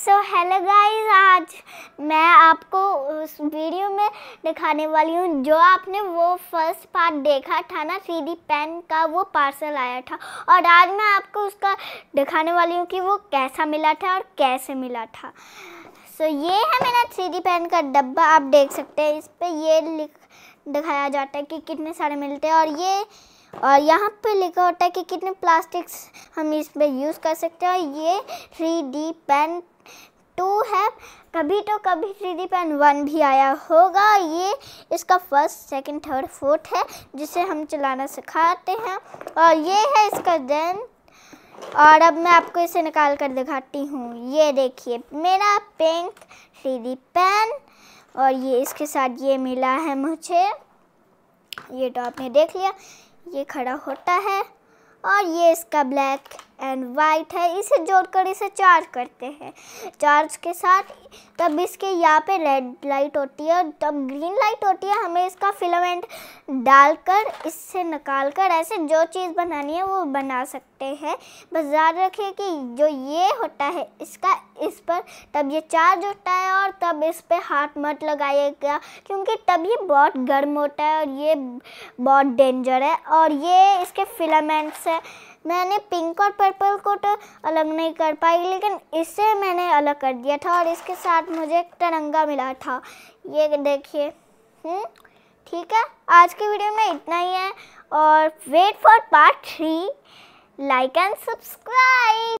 so hello guys आज मैं आपको उस वीडियो में दिखाने वाली हूँ जो आपने वो फर्स्ट पार्ट देखा था ना थ्री डी पेन का वो पार्सल आया था और आज मैं आपको उसका दिखाने वाली हूँ कि वो कैसा मिला था और कैसे मिला था सो so, ये है मेरा थ्री डी पेन का डब्बा आप देख सकते हैं इस पर ये लिख दिखाया जाता है कि कितने सारे मिलते हैं और ये और यहाँ पे लिखा होता है कि कितने प्लास्टिक्स हम इस पर यूज़ कर सकते हैं और ये थ्री डी पेन टू है कभी तो कभी थ्री डी पेन वन भी आया होगा ये इसका फर्स्ट सेकंड थर्ड फोर्थ है जिसे हम चलाना सिखाते हैं और ये है इसका देन और अब मैं आपको इसे निकाल कर दिखाती हूँ ये देखिए मेरा पिंक थ्री पेन और ये इसके साथ ये मिला है मुझे ये तो आपने देख लिया ये खड़ा होता है और ये इसका ब्लैक एंड वाइट है इसे जोड़कर इसे चार्ज करते हैं चार्ज के साथ तब इसके यहाँ पे रेड लाइट होती है तब ग्रीन लाइट होती है हमें इसका फिलामेंट डालकर इससे निकाल कर ऐसे जो चीज़ बनानी है वो बना सकते हैं बस याद रखिए कि जो ये होता है इसका इस पर तब ये चार्ज होता है और तब इस पर हाथ मत लगाइएगा क्योंकि तब ये बहुत गर्म होता है और ये बहुत डेंजर है और ये इसके फिलामेंट्स है मैंने पिंक और पर्पल को तो अलग नहीं कर पाई लेकिन इसे मैंने अलग कर दिया था और इसके साथ मुझे एक तिरंगा मिला था ये देखिए हम्म, ठीक है आज के वीडियो में इतना ही है और wait for part three like and subscribe